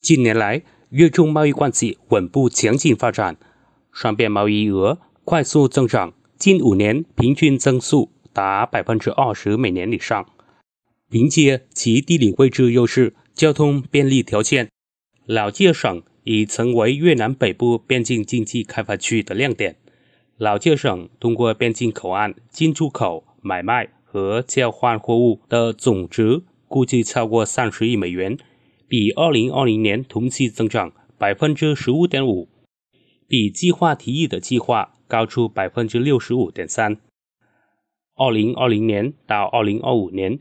近年来，越中贸易关系稳步强劲发展，双边贸易额快速增长，近五年平均增速达百分之二十每年以上。凭借其地理位置优势、交通便利条件，老界省已成为越南北部边境经济开发区的亮点。老界省通过边境口岸进出口买卖和交换货物的总值估计超过三十亿美元。比二零二零年同期增长百分之十五点五，比计划提议的计划高出百分之六十五点三。二零二零年到二零二五年，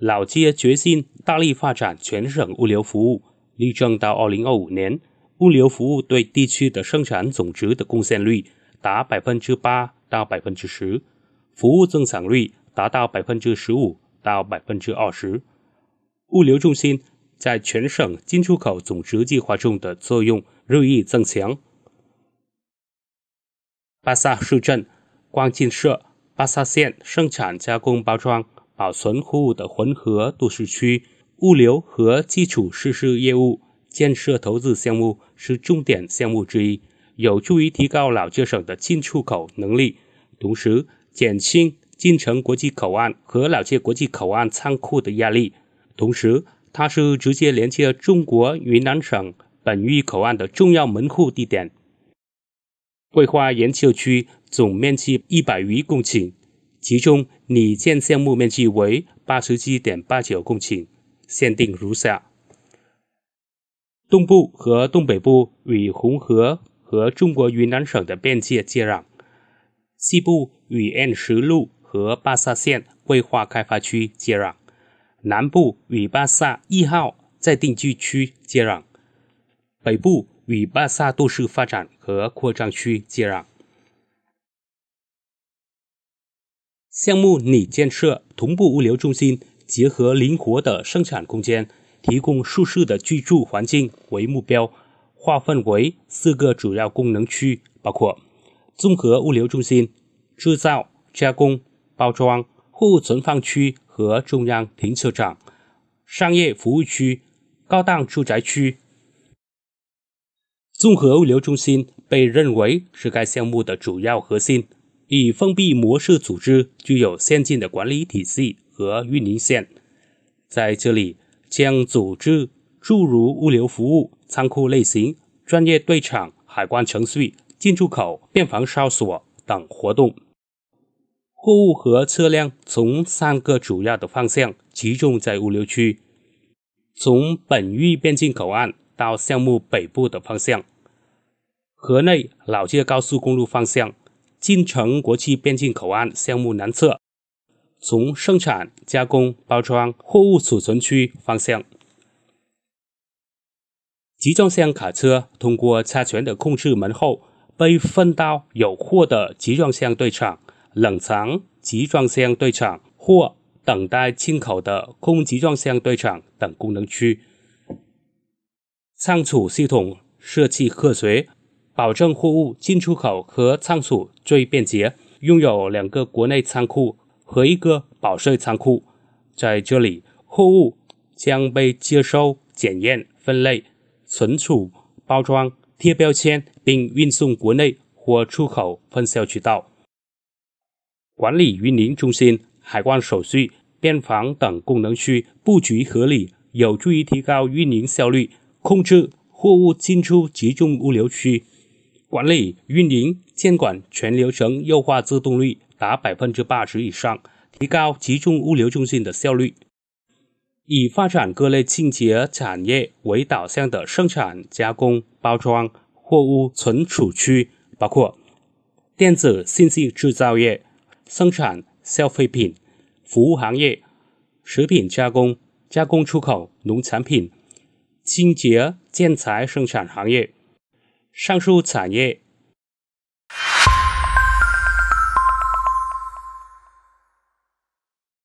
老街决心大力发展全省物流服务，力争到二零二五年，物流服务对地区的生产总值的贡献率达百分之八到百分之十，服务增长率达到百分之十五到百分之二十，物流中心。在全省进出口总值计划中的作用日益增强。巴萨市镇、光进社、巴萨县生产加工、包装、保存货物的混合都市区物流和基础设施业务建设投资项目是重点项目之一，有助于提高老挝省的进出口能力，同时减轻进城国际口岸和老街国际口岸仓库的压力。同时，它是直接连接中国云南省本域口岸的重要门户地点。桂花研究区总面积一百余公顷，其中拟建项目面积为八十七点八九公顷，限定如下：东部和东北部与红河和中国云南省的边界接壤，西部与安石路和巴沙县桂花开发区接壤。南部与巴萨一号在定居区接壤，北部与巴萨都市发展和扩张区接壤。项目拟建设同步物流中心，结合灵活的生产空间，提供舒适的居住环境为目标，划分为四个主要功能区，包括综合物流中心、制造加工、包装、货物存放区。和中央停车场、商业服务区、高档住宅区、综合物流中心被认为是该项目的主要核心。以封闭模式组织，具有先进的管理体系和运营线。在这里，将组织诸如物流服务、仓库类型、专业对场、海关程序、进出口、边房哨所等活动。货物和车辆从三个主要的方向集中在物流区：从本域边境口岸到项目北部的方向；河内老街高速公路方向；进城国际边境口岸项目南侧。从生产、加工、包装货物储存区方向，集装箱卡车通过插权的控制门后，被分到有货的集装箱堆场。冷藏集装箱堆场或等待进口的空集装箱堆场等功能区，仓储系统设计科学，保证货物进出口和仓储最便捷。拥有两个国内仓库和一个保税仓库，在这里货物将被接收、检验、分类、存储、包装、贴标签，并运送国内或出口分销渠道。管理运营中心、海关手续、边防等功能区布局合理，有助于提高运营效率，控制货物进出集中物流区。管理、运营、监管全流程优化，自动率达百分之八十以上，提高集中物流中心的效率。以发展各类清洁产业为导向的生产加工、包装、货物存储区，包括电子信息制造业。生产消费品、服务行业、食品加工、加工出口、农产品、清洁建材生产行业，上述产业。